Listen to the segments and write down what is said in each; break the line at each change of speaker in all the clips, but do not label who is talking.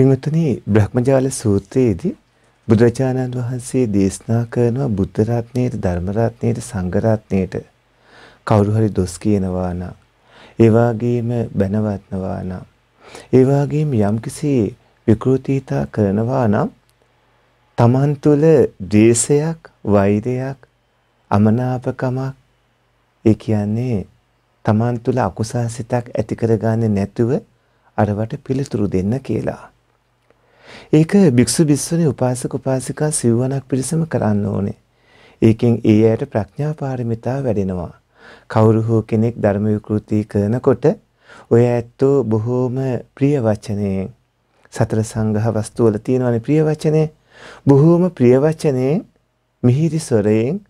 පින්වතුනි බ්‍රහ්මජාල සූත්‍රයේදී බුදුරජාණන් වහන්සේ දේශනා කරනවා බුද්ධ රත්නයේට ධර්ම රත්නයේට සංඝ රත්නයේට කවුරු හරි දොස් කියනවා නම් ඒ වගේම බැනවත්නවා නම් ඒ වගේම යම්කිසි විකෘතිතා කරනවා නම් තමන් තුළ ද්වේෂයක් වෛරයක් අමනාපකමක් ඒ කියන්නේ තමන් තුළ අකුසල් සිතක් ඇති කරගන්නේ නැතුව අරවට පිළිතුරු දෙන්න කියලා ඒක භික්ෂු භික්ෂුණී උපාසක උපාසිකා සිව්වණක් පිරිසම කරන්න ඕනේ. ඒකෙන් ඒ ඇයට ප්‍රඥා පාරමිතා වැඩෙනවා. කවුරු හෝ කෙනෙක් ධර්ම විකෘති කරනකොට ඔය ඇත්තෝ බොහෝම ප්‍රිය වචනේ සතර සංග්‍රහ වස්තු වල තියෙනවානේ ප්‍රිය වචනේ බොහෝම ප්‍රිය වචනේ මිහිරි ස්වරයෙන්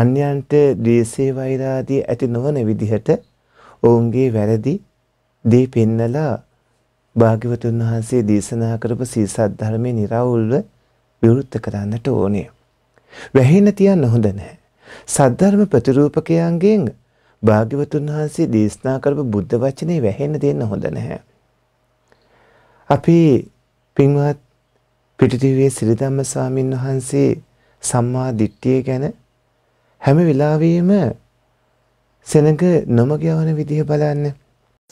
අන්‍යයන්ට ද්වේෂේ වෛරාදී ඇති නොවන විදිහට ඔවුන්ගේ වැරදි දේ පෙන්නලා භාග්‍යවතුන් වහන්සේ දේශනා කරපු සීසත් ධර්මයේ निराවුල්ව විවෘත කරන්නට ඕනේ. වැහෙන්න තියන්න හොඳ නැහැ. සද්ධර්ම ප්‍රතිරූපකයන්ගෙන් භාග්‍යවතුන් වහන්සේ දේශනා කරපු බුද්ධ වචනේ වැහෙන්න දෙන්න හොඳ නැහැ. අපි පින්වත් පිටිතිවේ සිරිධම්ම ස්වාමින් වහන්සේ සම්මා දිට්ඨිය ගැන හැම වෙලාවෙම සෙනඟ නොමග යවන විදිහ බලන්නේ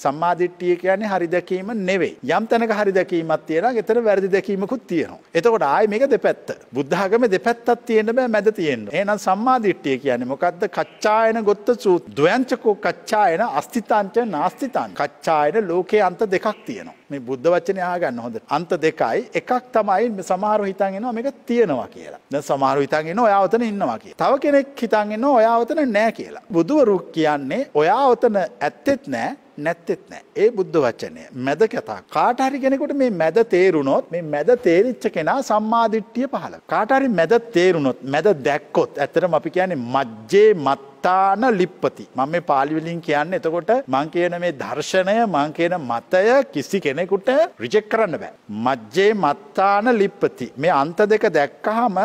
සම්මාධිට්ටිය කියන්නේ හරි දැකීම නෙවෙයි. යම් තැනක හරි දැකීමක් තියෙනවා. එතන වැරදි දැකීමකුත් තියෙනවා. එතකොට ආයේ මේක දෙපැත්ත. බුද්ධඝමේ දෙපැත්තක් තියෙන්න බෑ මැද තියෙන්න. එහෙනම් සම්මාධිට්ටිය කියන්නේ මොකද්ද? කච්චායන ගොත්ත සූත්. ද්වයන්චකෝ කච්චායන අස්තිතාංච නාස්තිතාං. කච්චායන ලෝකේ අන්ත දෙකක් තියෙනවා. මේ බුද්ධ වචනේ අහගන්න හොඳට. අන්ත දෙකයි. එකක් තමයි සමහරව හිතන් එනවා මේක තියෙනවා කියලා. දැන් සමහරව හිතන් එනවා ඔයා ඔතන ඉන්නවා කියලා. තව කෙනෙක් හිතන් එනවා ඔයා ඔතන නෑ කියලා. බුදුවරු කියන්නේ ඔයා ඔතන ඇත්තෙත් නෑ. නැත්තෙත් නෑ. ඒ බුද්ධ වචනය මැද කතා. කාට හරි කෙනෙකුට මේ මැද තේරුණොත් මේ මැද තේරිච්ච කෙනා සම්මාදිට්ඨිය පහළ. කාට හරි මැද තේරුණොත් මැද දැක්කොත් ඇත්තටම අපි කියන්නේ මජ්ජේ මත් අත්තාන ලිප්පති. මම මේ පාලිවලින් කියන්න එතකොට මං කියන මේ දර්ශනය මං කියන මතය කිසි කෙනෙකුට රිජෙක් කරන්න බෑ. මජ්ජේ මත්තාන ලිප්පති. මේ අන්ත දෙක දැක්කහම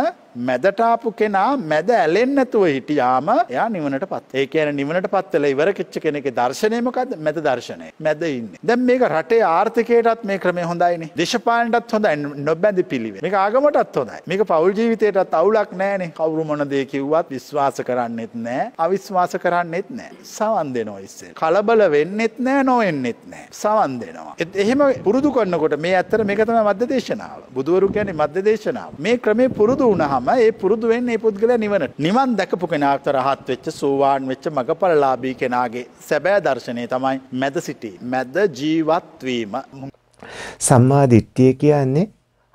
මැදටාපු කෙනා මැද ඇලෙන්නැතුව හිටියාම යා නිවනට පත් ඒ කියන නිවනට පත්වල ඉවර කිච්ච කෙනෙක දර්ශනයමකද මැද දර්ශනය මැද ඉන්න දැම් මේක රටේ ආර්ථකයටත් මේ ක්‍රමේ හොඳයින දේශපාලටත් හොඳයි නොබැඳි පිළිවේ මේ ආගමටත් හොඳයි මේක පවල් ජීවිතයටත් අවුලක් නෑන කවරු මොනදේ කිව්වත් විශ්වාස කරන්නෙත් නෑ අවිශ්වාස කරන්නෙත් නෑ සවන් දෙනවා ඉස්සේ. කලබල වෙන්නෙත් නෑ නොවෙන්නෙත් නෑ සවන් දෙනවා. එහෙම පුරුදු කරන්නකොට මේ ඇත්තර මේක තමයි මධ්‍ය දේශනාව. බුදුවරු කියන්නේ මධ්‍ය දේශනාව. මේ ක්‍රමේ පුරුදු වුණාම ඒ පුරුදු වෙන්නේ පුද්ගලයා නිවනට. නිවන් දැකපු කෙනාට රහත් වෙච්ච සෝවාන් වෙච්ච මගපරලාභී කෙනාගේ සැබෑ දර්ශනය තමයි මැද සිටි මැද ජීවත් වීම.
සම්මා දිට්ඨිය කියන්නේ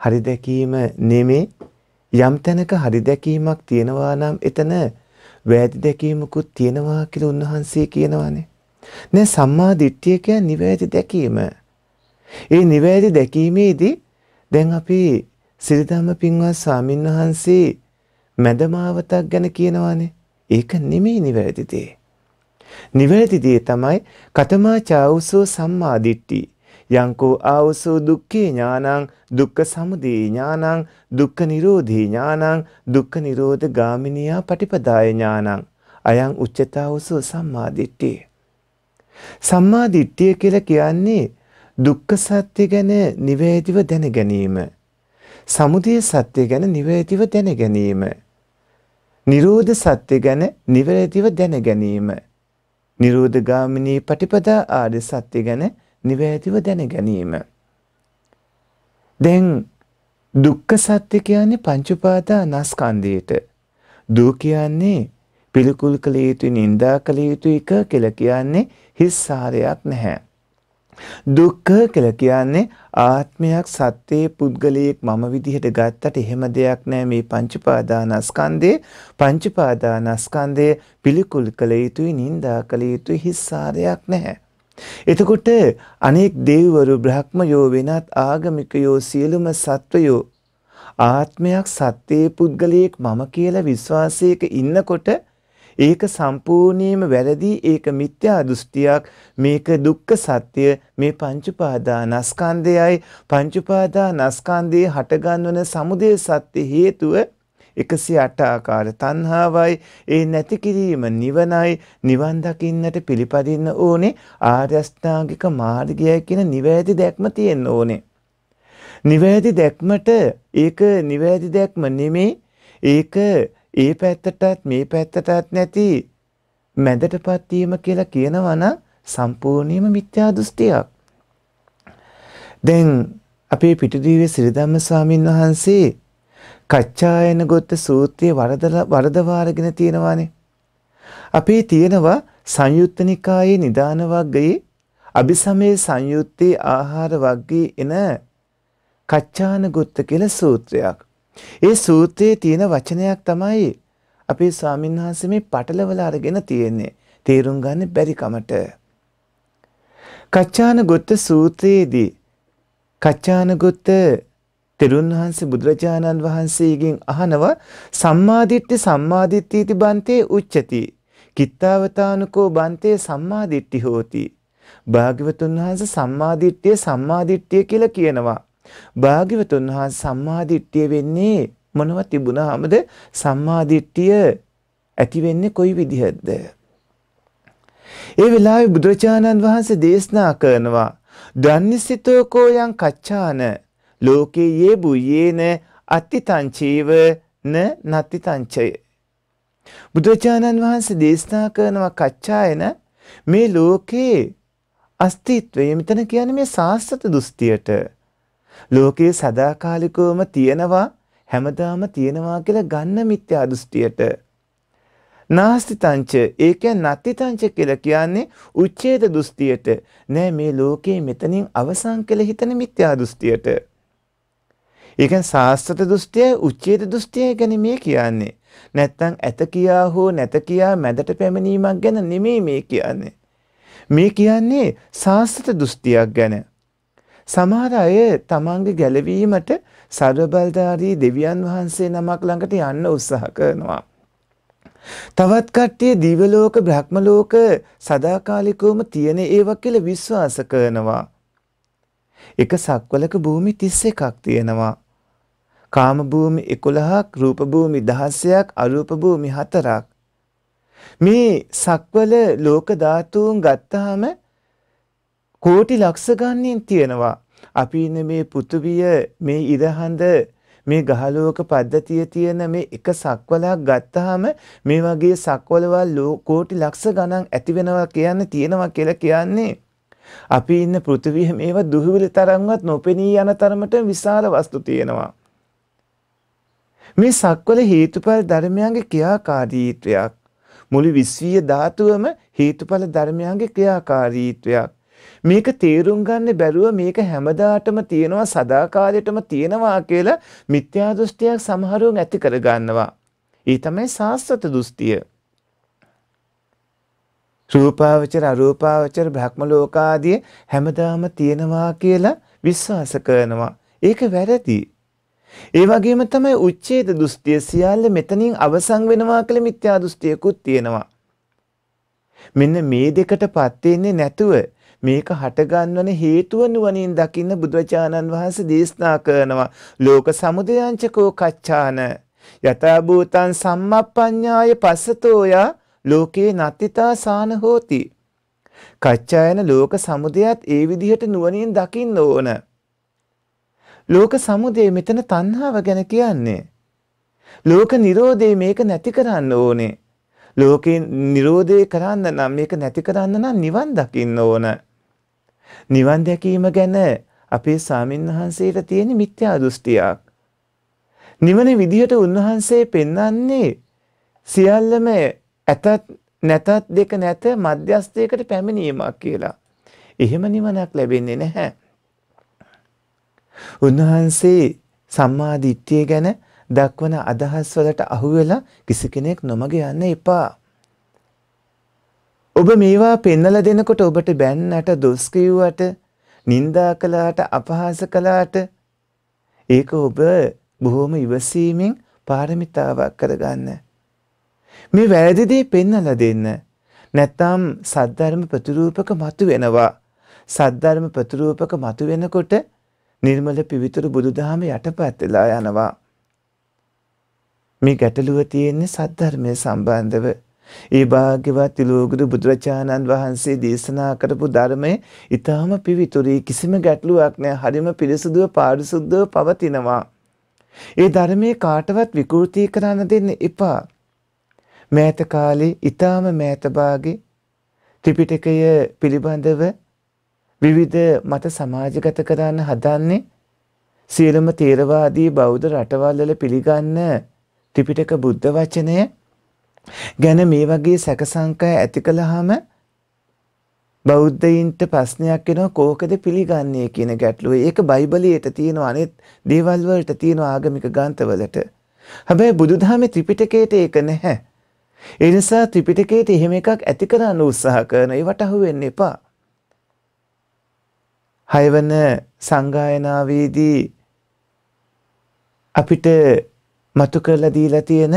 හරි දැකීම නෙමේ යම් තැනක හරි දැකීමක් තියෙනවා නම් එතන වැරදි දැකීමකුත් තියෙනවා කියලා උන්වහන්සේ කියනවානේ. දැන් සම්මා දිට්ඨිය කියන්නේ නිවැරදි දැකීම. ඒ නිවැරදි දැකීමේදී දැන් අපි සිරිධම්ම පින්වත් ස්වාමින්වහන්සේ මැදමාවතක් ගැන කියනවානේ. ඒක නෙමෙයි නිවැරදි දේ. නිවැරදි දේ තමයි කතමාචාවුසෝ සම්මා දිට්ඨි. යංකෝ ආවසෝ දුක්ඛේ ඥානං දුක්ඛ සමුදය ඥානං දුක්ඛ නිරෝධේ ඥානං දුක්ඛ නිරෝධ ගාමිනියා පටිපදාය ඥානං අයං උච්චතාවසෝ සම්මා දිට්ඨිය සම්මා දිට්ඨිය කියලා කියන්නේ දුක්ඛ සත්‍ය ගැන නිවැරදිව දැන ගැනීම සමුදය සත්‍ය ගැන නිවැරදිව දැන ගැනීම නිරෝධ සත්‍ය ගැන නිවැරදිව දැන ගැනීම නිරෝධගාමිනී පටිපදා ආර්ය සත්‍ය ගැන නිවැරදිව දැන ගැනීම. දැන් දුක්ඛ සත්‍ය කියන්නේ පංච උපාදානස්කන්ධයට. දුක කියන්නේ පිළිකුල් කළ යුතු නින්දා කළ යුතු එක කියලා කියන්නේ හිස්සාරයක් නැහැ. දුක්ඛ කියලා කියන්නේ ආත්මයක් සත්‍යයේ පුද්ගලයෙක් මම විදිහට ගත්තට එහෙම දෙයක් නෑ මේ පංචපාදානස්කන්ධේ පංචපාදානස්කන්ධය පිළිකුල් කළ යුතුයි නින්දා කළ යුතුයි හිස්සාරයක් නැහැ. එතකොට අනේක් දෙවිවරු බ්‍රහ්මයෝ වෙනත් ආගමිකයෝ සියලුම සත්වයෝ ආත්මයක් සත්‍යයේ පුද්ගලයෙක් මම කියලා විශ්වාසයක ඉන්නකොට ඒක සම්පූර්ණයෙන්ම වැරදි ඒක මිත්‍යා දෘෂ්ටියක් මේක දුක්ඛ සත්‍ය මේ පංච උපාදානස්කන්ධයයි පංච උපාදානස්කන්ධයේ හටගන්වන සමුදය සත්‍ය හේතුව එකසි අට ආකාර තන්හාවයි ඒ නැති කිරීම නිවනයි නිවන් දකින්නට පිළිපදින්න ඕනේ ආර්යස්ථාගික මාර්ගය කියන නිවැරදි දැක්ම තියෙන්න ඕනේ. නිවැරදි දැක්මට ඒක නිවැරදි දැක්ම නෙමේ ඒක ඒ පැත්තටත් මේ පැත්තටත් නැති මැදටපත් වීම කියලා කියනවා නම් සම්පූර්ණයෙන්ම මිත්‍යා දෘෂ්ටියක්. දැන් අපේ පිටුදීවේ සිරිධම්ම ස්වාමින් වහන්සේ කච්චායන ගොත්ත සූත්‍රයේ වරදලා වරදවාරගෙන තියෙනවානේ. අපේ තියෙනවා සංයුත්ත නිකායේ නිදාන වර්ගයේ අභිසමයේ සංයුත්තේ ආහාර වර්ගයේ එන කච්චාන ගොත්ත කියලා සූත්‍රයක්. ඒ සූත්‍රයේ තියෙන වචනයක් තමයි අපේ ස්වාමීන් වහන්සේ මේ පටලවල අරගෙන තියෙන්නේ. තේරුම් ගන්න බැරි කමට. කච්චාන ගොත්ත සූත්‍රයේදී කච්චාන ගොත්ත තෙරුන් වහන්සේ බුදුරජාණන් වහන්සේගෙන් අහනවා සම්මාදිට්ඨි සම්මාදිට්ඨීති බන්තේ උච්චති. කිත්තාවතානුකෝ බන්තේ සම්මාදිට්ඨි හෝති. භාග්‍යවතුන් වහන්සේ සම්මාදිට්ඨිය සම්මාදිට්ඨිය කියලා කියනවා. භාග්‍යවතුන් වහන්සේ සම්මාදිට්ඨිය වෙන්නේ මොනව තිබුණාමද සම්මාදිට්ඨිය ඇති වෙන්නේ කොයි විදිහටද? ඒ වෙලාවේ බුදුරජාණන් වහන්සේ දේශනා කරනවා ධන්නිසිතෝ කෝයන් කච්චාන ලෝකේ යේ බුයේන අත්තිතංචීව න නත්තිතංචය. බුදුරජාණන් වහන්සේ දේශනා කරනවා කච්චායන මේ ලෝකේ අස්තිත්වය මෙතන කියන්නේ මේ සාස්ත්‍ව දෘෂ්ටියට. ලෝකේ සදාකාලිකවම තියෙනවා හැමදාම තියෙනවා කියලා ගන්න මිත්‍යා දෘෂ්ටියට. නාස්තිතංච ඒ කියන්නේ නැතිතංච කියලා කියන්නේ උච්ඡේද දෘෂ්ටියට නෑ මේ ලෝකේ මෙතනින් අවසන් කියලා හිතන මිත්‍යා දෘෂ්ටියට ඒ කියන්නේ සාස්ත්‍රත දෘෂ්ටිය, උච්ඡේද දෘෂ්ටිය ගැන මේ කියන්නේ. නැත්තම් ඇත කියා හෝ නැත කියා මැදට පැමිණීමක් ගැන නෙමෙයි මේ කියන්නේ. මේ කියන්නේ සාස්ත්‍රත දෘෂ්ටියක් ගැන. සමහර අය තමන්ගේ ගැලවීමට සර්වබලධාරී දෙවියන් වහන්සේ නමක් ළඟට යන්න උත්සාහ කරනවා. තවත් කට්ටිය දිවලෝක බ්‍රහ්මලෝක සදාකාලිකවම තියෙන ඒවා කියලා විශ්වාස කරනවා. එක සක්වලක භූමි 31ක් තියෙනවා. කාම භූමි 11ක්, රූප භූමි 16ක්, අරූප භූමි 4ක්. මේ සක්වල ලෝක ධාතුන් ගත්තාම කෝටි ලක්ෂ ගණන් තියෙනවා. අපි ඉන්නේ මේ පෘථුවිය, මේ ඉරහඳ, මේ ගහලෝක පද්ධතිය තියෙන මේ එක සක්වලක් ගත්තාම මේ වගේ සක්වලවල් කෝටි ලක්ෂ ගණන් ඇති වෙනවා කියන්නේ තියෙනවා කියලා කියන්නේ අපි ඉන්න පෘථිවිය මේවා දුහවිලි තරම්වත් නොපෙනී යන තරමට විශාල වස්තු තියෙනවා මේ සක්වල හේතුඵල ධර්මයන්ගේ ක්‍රියාකාරීත්වයක්. මුළු විශ්වීය ධාතුවම හේතුඵල ධර්මයන්ගේ ක්‍රියාකාරීත්වයක්. මේක තේරුම් ගන්න බැරුව මේක හැමදාටම තියෙනවා සදාකාලයටම තියෙනවා කියලා මිත්‍යා දෘෂ්ටියක් සමහරුන් ඇති කරගන්නවා. ඒ තමයි සාස්වත දෘෂ්ටිය. රූපාවචර අරූපාවචර බ්‍රහ්ම ලෝකාදී හැමදාම තියෙනවා කියලා විශ්වාස කරනවා. ඒක වැරදි. ඒ වගේම තමයි උච්ඡේද දෘෂ්ටිය සියල්ල මෙතනින් අවසන් වෙනවා කියලා මිත්‍යා දෘෂ්ටියකුත් තියෙනවා. මෙන්න මේ දෙකටපත් වෙන්නේ නැතුව මේක හටගන්වන හේතුව නුවණින් දකින්න බුදුරජාණන් වහන්සේ දේශනා කරනවා ලෝක සමුදයංචකෝ කච්චාන යතා භූතං සම්මප්පඤ්ඤාය පස්සතෝයා ලෝකේ නත්තිතා සාන හෝති කච්චායන ලෝක සමුදයත් ඒ විදිහට නුවණින් දකින්න ඕන ලෝක සමුදය මෙතන තණ්හාව ගැන කියන්නේ. ලෝක නිරෝධය මේක නැති කරන්න ඕනේ. ලෝකේ නිරෝධය කරන්න නම් මේක නැති කරන්න නම් නිවන් දකින්න ඕන. නිවන් දැකීම ගැන අපේ සාමින්හන්සේට තියෙන මිත්‍යා දෘෂ්ටියක්. නිවන විදිහට උන්වහන්සේ පෙන්වන්නේ සියල්ලම ඇතත් නැතත් දෙක නැත මධ්‍යස්ථයකට පැමිණීමක් කියලා. එහෙම නිවනක් ලැබෙන්නේ නැහැ. උන්වහන්සේ සම්මා දිට්ඨිය ගැන දක්වන අදහස් වලට අහු වෙලා කිසි කෙනෙක් නොමග යන්න එපා. ඔබ මේවා පෙන්වලා දෙනකොට ඔබට බැන්නට දොස් කිව්වට නිନ୍ଦා කළාට අපහාස කළාට ඒක ඔබ බොහොම ඉවසීමෙන් පාරමිතාවක් කරගන්න. මේ වැරදි දේ පෙන්වලා දෙන්න. නැත්නම් සද්ධර්ම ප්‍රතිරූපක මතු වෙනවා. සද්ධර්ම ප්‍රතිරූපක මතු වෙනකොට නිර්මල පිවිතුරු බුදුදහම යටපත් වෙලා යනවා. මේ ගැටලුව තියෙන්නේ සද්ධර්මය සම්බන්ධව. ඒ භාග්‍යවත් ලෝගුරු බුදුරජාණන් වහන්සේ දේශනා කරපු ධර්මය ඊටාම පිවිතුරී කිසිම ගැටලුවක් නැහැ. හරිම පිරිසුදුව පාරිසුද්ධව පවතිනවා. ඒ ධර්මයේ කාටවත් විකෘති කරන්න දෙන්න එපා. මෑත කාලේ ඊටාම මෑත භාගේ ත්‍රිපිටකය පිළිබඳව විවිධ මත සමාජගත කරන්න හදන්නේ සියලුම තේරවාදී බෞද්ධ රටවල්වල පිළිගන්න ත්‍රිපිටක බුද්ධ වචනය ගැන මේ වගේ සැකසංකා ඇති කළාම බෞද්ධයින්ට ප්‍රශ්නයක් එනවා කෝකද පිළිගන්නේ කියන ගැටලුව. ඒක බයිබලයට තියෙන අනෙත් දේවල් වලට තියෙන ආගමික ග්‍රන්ථවලට. හැබැයි බුදුදහමේ ත්‍රිපිටකයට ඒක නැහැ. ඒ නිසා ත්‍රිපිටකයට එහෙම එකක් ඇති කරන්න උත්සාහ කරන ඒවට අහු වෙන්න එපා. හයවන සංගායනාවේදී අපිට මතු කරලා දීලා තියෙන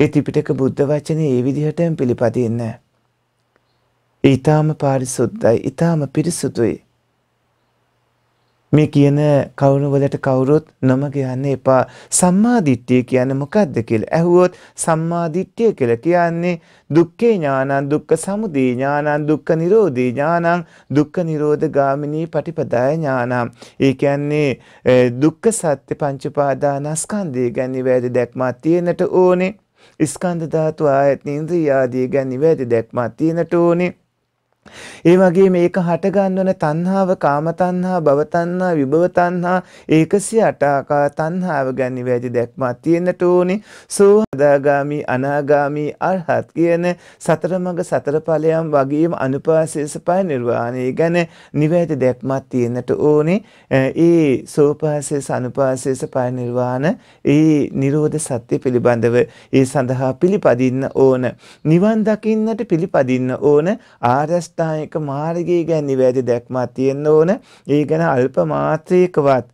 ඒ ත්‍රිපිටක බුද්ධ වචනේ ඒ විදිහටම පිළිපදින්නේ. ඊටාම පාරිසුද්ධයි, ඊටාම පිරිසුදුයි. මේ කියන කවුරුවලට කවුරුත් නොම කියන්න එපා. සම්මාදිට්ඨිය කියන්නේ මොකක්ද කියලා ඇහුවොත් සම්මාදිට්ඨිය කියලා කියන්නේ දුක්ඛේ ඥානං දුක්ඛ සමුදය ඥානං දුක්ඛ නිරෝධේ ඥානං දුක්ඛ නිරෝධ ගාමිනී පටිපදාය ඥානං. ඒ කියන්නේ දුක්ඛ සත්‍ය පංච පාදානස්කන්ධය ගැන වැද දැක්මක් තියෙනට ඕනේ. ස්කන්ධ ධාතු ආයතන ඉන්ද්‍රිය ආදී ගැන වැද දැක්මක් තියෙනට ඕනේ. ඒ වගේ මේක හටගන්වන තණ්හාව කාම තණ්හා භව තණ්හා විභව තණ්හා 108 ආකාර තණ්හාව ගැන නිවැරදි දැක්මක් තියෙන්නට ඕනේ සෝහදාගාමි අනාගාමි අරහත් කියන සතර මඟ සතර ඵලයන් වගේම අනුපාසීස පය නිර්වාණය ගැන නිවැරදි දැක්මක් තියෙන්නට ඕනේ ඒ සෝපාසීස අනුපාසීස පය නිර්වාණ ඒ නිරෝධ සත්‍ය පිළිබඳව ඒ සඳහා පිළිපදින්න ඕන නිවන් දකින්නට පිළිපදින්න ඕන ආර්ය අෂ්ටාංගික මාර්ගය ගැන නිවැරදි දැක්මක් තියෙන්න ඕන. ඒ ගැන අල්ප මාත්‍රයකවත්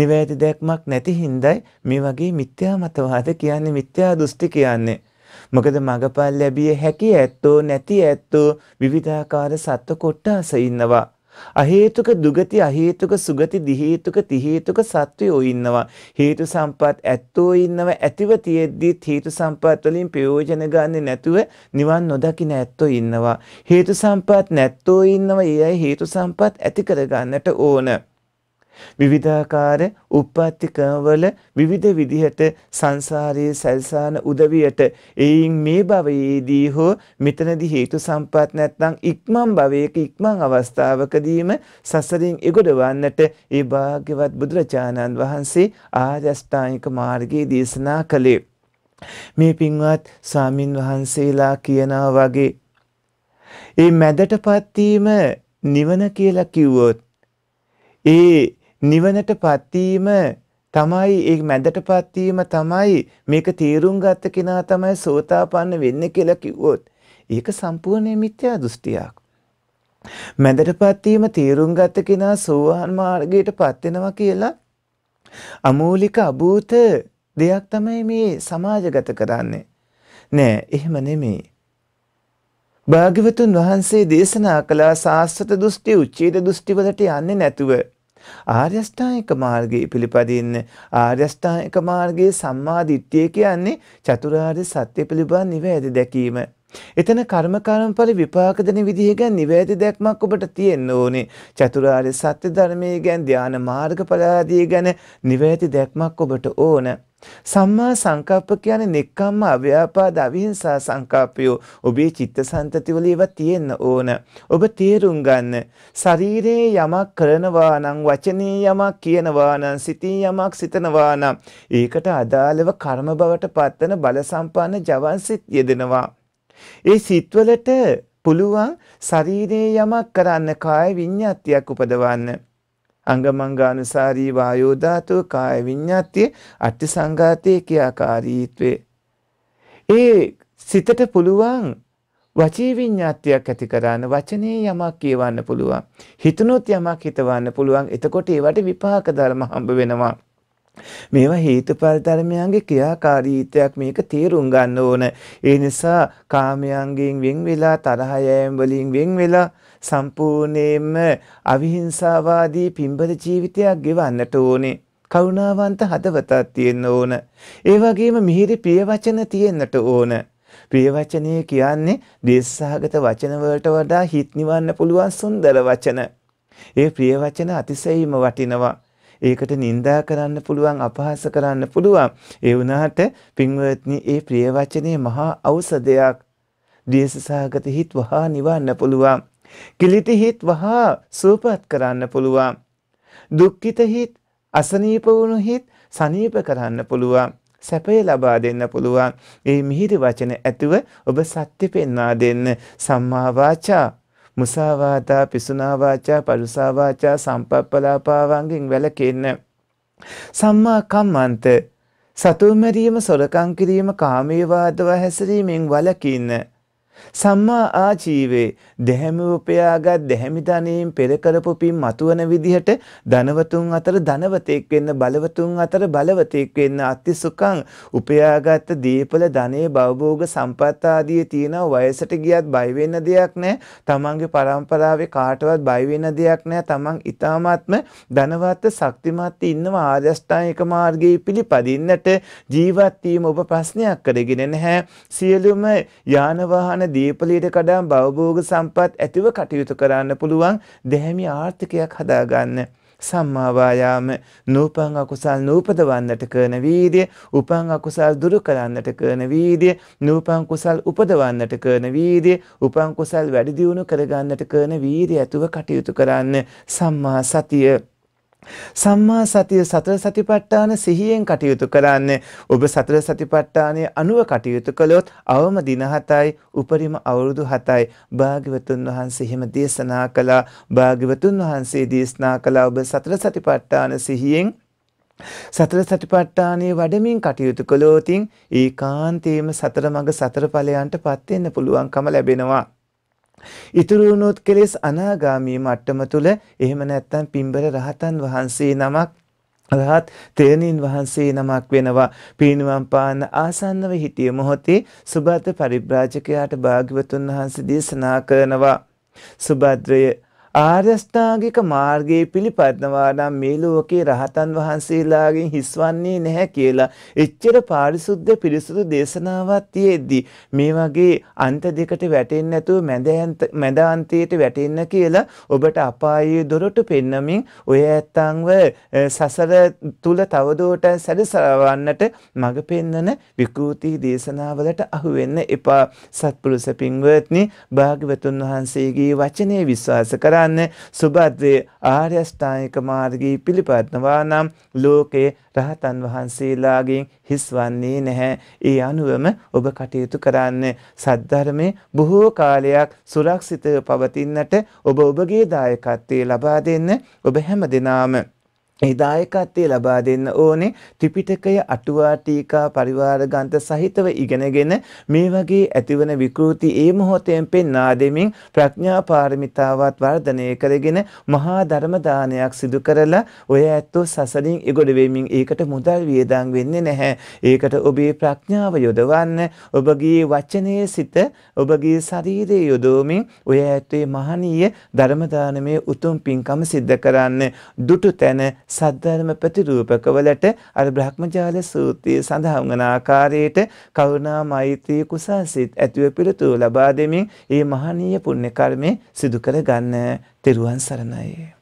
නිවැරදි දැක්මක් නැති හින්දායි මේ වගේ මිත්‍යා මතවාද කියන්නේ මිත්‍යා දෘෂ්ටි කියන්නේ. මොකද මගපල් ලැබිය හැකි ඇත්තෝ නැති ඇත්තෝ විවිධාකාර සත්ව කොට්ටාස ඉන්නවා. අහේතුක දුගති අහේතුක සුගති දිහේතුක තිහේතුක සත්වයෝ ඉන්නවා. හේතු සම්පත් ඇත්තෝ ඉන්නව ඇතිව තියෙද්දි හේතු සම්පත් වලින් ප්‍රයෝජන ගන්න නැතුව නිවන් නොදකින ඇත්තෝ ඉන්නවා. හේතු සම්පත් නැත්තෝ ඉන්නව. ඒ අය හේතු සම්පත් ඇති කරගන්නට ඕන. විවිධාකාර උප්පත්තිකවල විවිධ විදිහට සංසාරයේ සැල්සාන උදවියට එයින් මේ භවයේදී හෝ මෙතනදී හේතු සම්පත් නැත්නම් ඉක්මන් භවයක ඉක්මන් අවස්ථාවකදීම සසරින් එගොඩවන්නට ඒ භාග්‍යවත් බුදුරජාණන් වහන්සේ ආර්යෂ්ටාංගික මාර්ගයේ දේශනා කළේ මේ පින්වත් ස්වාමින් වහන්සේලා කියනා වගේ ඒ මැදටපත් වීම නිවන කියලා කිව්වොත් ඒ නිවනටපත් වීම තමයි ඒ මැදටපත් වීම තමයි මේක තීරුම් ගත්ත කෙනා තමයි සෝතාපන්න වෙන්නේ කියලා කිව්වොත් ඒක සම්පූර්ණ මිත්‍යා දෘෂ්ටියක්. මැදටපත් වීම තීරුම් ගත්ත කෙනා සෝවාන් මාර්ගයටපත් වෙනවා කියලා අමූලික අභූත දෙයක් තමයි මේ සමාජගත කරන්නේ. නෑ එහෙම නෙමෙයි. භාග්‍යවතුන් වහන්සේ දේශනා කළා සාස්වත දෘෂ්ටි උච්ඡේද දෘෂ්ටි වලට යන්නේ නැතුව ආර්යෂ්ටායක මාර්ගයේ පිළිපදින්න ආර්යෂ්ටායක මාර්ගයේ සම්මා දිට්ඨිය කියන්නේ චතුරාර්ය සත්‍ය පිළිබඳ නිවැරදි දැකීම. එතන කර්ම කර්මඵල විපාක දෙන විදිහ ගැන නිවැරදි දැක්මක් ඔබට තියෙන්න ඕනේ. චතුරාර්ය සත්‍ය ධර්මයේ ගැන ධානා මාර්ගඵල ආදී ගැන නිවැරදි දැක්මක් ඔබට ඕනේ. සම්මා සංකප්ප කියන්නේ නෙක්කම්ම අව්‍යාපාද අවිහිංසා සංකප්පයෝ ඔබේ චිත්තසංතති වල ඒවා තියෙන්න ඕන. ඔබ තේරුම් ගන්න. ශරීරයේ යමක් කරනවා නම් වචනේ යමක් කියනවා නම් සිතේ යමක් සිතනවා නම් ඒකට අදාළව කර්ම බවට පත්වන බල සම්පන්න ජවන් සිත් යෙදෙනවා. ඒ සිත්වලට පුළුවන් ශරීරයේ යමක් කරන්න කාය විඤ්ඤාතියක් උපදවන්න. අංගමංගානුසාරී වායෝ ධාතු කාය විඤ්ඤාතිය අට්ටි සංඝාතයේ ක්‍රියාකාරීත්වේ ඒ සිතට පුළුවන් වචී විඤ්ඤාතියක් ඇති කරන්න වචනේ යමක් කියවන්න පුළුවන් හිතනොත් යමක් හිතවන්න පුළුවන් එතකොට ඒවට විපාක ධර්ම හම්බ වෙනවා මේවා හේතුඵල ධර්මයන්ගේ ක්‍රියාකාරීත්වයක් මේක තේරුම් ගන්න ඕන. ඒ නිසා කාමයන්ගෙන් වෙන් වෙලා තරහ යෑම වලින් වෙන් වෙලා සම්පූර්ණයෙන්ම අවිහිංසාවාදී පින්බර ජීවිතයක් ගෙවන්නට ඕනේ. කරුණාවන්ත හදවතක් තියෙන්න ඕන. ඒ වගේම මිහිරි ප්‍රිය වචන තියෙන්නට ඕන. ප්‍රිය වචනේ කියන්නේ දේශසහගත වචන වලට වඩා හිත් නිවන්න පුළුවන් සුන්දර වචන. ඒ ප්‍රිය වචන අතිශයින්ම වටිනවා. ඒකට නිඳා කරන්න පුළුවන් අපහාස කරන්න පුළුවන්. ඒ වුණාට පින්වත්නි ඒ ප්‍රිය වචනේ මහා ඖෂධයක්. දේශසහගත හිත් වහා නිවන්න පුළුවන්. කිලිති හිත් වහා සූපත් කරන්න පුළුවන්. දුක්ඛිත හිත්, අසනීප වුණු හිත් සනීප කරන්න පුළුවන්. සැපය ලබා දෙන්න පුළුවන්. ඒ මිහිරි වචන ඇතුව ඔබ සත්‍ය පෙන්වා දෙන්න සම්මා වාචා මුසාවාදා පිසුනා වාචා පරුසා වාචා සම්පප්පලාපාවන්ගෙන් වැළකෙන්න සම්මා කම්මන්ත සතුන් මරීම සොරකම් කිරීම කාමීවාදව හැසිරීමෙන් වළකින්න සම්මා ආජීවේ දැහැමිව උපයාගත් දැහැමි ධනෙයින් පෙර කරපු පින් මතුවන විදිහට ධනවතුන් අතර ධනවතෙක් වෙන්න බලවතුන් අතර බලවතෙක් වෙන්න අතිසුකං උපයාගත් දීපල ධනේ භවභෝග සම්පත් ආදී තියෙන වයසට ගියත් බය වෙන්න දෙයක් නැහැ. තමන්ගේ පරම්පරාවේ කාටවත් බය වෙන්න දෙයක් නැහැ. තමන් ඊ타මාත්ම ධනවත් ශක්තිමත් ඉන්නව ආර්යෂ්ටාංගික මාර්ගයේ පිළිපදින්නට ජීවත් වීම ඔබ ප්‍රශ්නයක් කරගෙන නැහැ. සියලුම යාන වාහන දාන දීපලියට කඩා භවභෝග සම්පත් ඇතිව කටයුතු කරන්න පුළුවන් දැහැමි ආර්ථිකයක් හදාගන්න. සම්මා වායාම නූපං අකුසල් නූපදවන්නට කරන වීර්ය උපං අකුසල් දුරු කරන්නට කරන වීර්ය නූපං කුසල් උපදවන්නට කරන වීර්ය උපං කුසල් වැඩි දියුණු කරගන්නට කරන වීර්ය ඇතුව කටයුතු කරන්න සම්මා සතිය සම්මා සතිය සතර සතිපට්ඨාන සිහියෙන් කටයුතු කරන්න. ඔබ සතර සතිපට්ඨානයේ අනුව කටයුතු කළොත් අවම දින 7යි උපරිම අවුරුදු 7යි භාග්‍යවතුන් වහන්සේ හිම දේශනා කළා. භාග්‍යවතුන් වහන්සේ දේශනා කළා ඔබ සතර සතිපට්ඨාන සිහියෙන් සතර සතිපට්ඨානයේ වැඩමින් කටයුතු කළොතින් ඒකාන්තේම සතර මඟ සතර ඵලයන්ටපත් වෙන්න පුළුවන්කම ලැබෙනවා. ඉතුරු වුණොත් කෙලෙස් අනාගාමී මට්ටම තුල එහෙම නැත්නම් පින්බර රහතන් වහන්සේ නමක් රහත් තේනින් වහන්සේ නමක් වෙනවා පිරිනුවම් පාන්න ආසන්නව හිටිය මොහොතේ සුභද්‍ර පරිබ්‍රාජකයාට භාග්‍යවතුන් වහන්සේ දේශනා කරනවා සුභද්‍රය ආර්යස්ථාගික මාර්ගයේ පිළිපදනවා නම් මේ ලෝකේ රහතන් වහන්සේලාගෙන් හිස්වන්නේ නැහැ කියලා එච්චර පාරිශුද්ධ පිරිසුදු දේශනාවක් තියෙද්දි මේ වගේ අන්ත දෙකට වැටෙන්නේ නැතුව මැද අන්තයට වැටෙන්න කියලා ඔබට අපායේ දොරටු පෙන්නමින් ඔය ඇත්තන්ව සසර තුල තවදුරට සැරිසරවන්නට මඟ පෙන්වන විකෘති දේශනාවලට අහු වෙන්න එපා සත්පුරුෂ පින්වත්නි භාග්‍යවතුන් වහන්සේගේ වචනේ විශ්වාස කරා කරන්න සුභද්‍රේ ආර්ය අෂ්ටාංගික මාර්ගී පිළිපදනවා නම් ලෝකේ රහතන් වහන්සේලාගෙන් හිස් වන්නේ නැහැ. ඒ අනුවම ඔබ කටයුතු කරන්න. සද්ධර්මයේ බොහෝ කාලයක් සුරක්ෂිතව පවතින්නට ඔබ ඔබගේ දායකත්වයේ ලබා දෙන්න ඔබ හැම දිනාම ඒ දායකත්වය ලබා දෙන්න ඕනේ ත්‍රිපිටකය අටුවා ටීකා පරිවාර ග්‍රන්ථ සහිතව ඉගෙනගෙන මේ වගේ ඇතිවන විකෘති ඒ මොහොතෙන් පෙන්වා දෙමින් ප්‍රඥා පාරමිතාවත් වර්ධනය කරගෙන මහා ධර්ම දානයක් සිදු කරලා ඔය ඇත්තෝ සසලින් ඉගොඩ වෙමින් ඒකට මුදල් වියදම් වෙන්නේ නැහැ ඒකට ඔබේ ප්‍රඥාව යොදවන්න ඔබගේ වචනයේ සිත ඔබගේ ශරීරයේ යොදවමින් ඔය ඇත්තේ මහනීය ධර්ම දානමේ උතුම් පින්කම සිද්ධ කරන්න දුටු තැන සද්ධර්ම ප්‍රතිරූපකවලට අර බ්‍රහ්මජාල සූත්‍රයේ සඳහන් වන ආකාරයට කරුණා මෛත්‍රී කුසල්සිත ඇතිව පිළිතුරු ලබා දෙමින් මේ මහණීය පුණ්‍ය කර්මය සිදු කර ගන්න තෙරුවන් සරණයි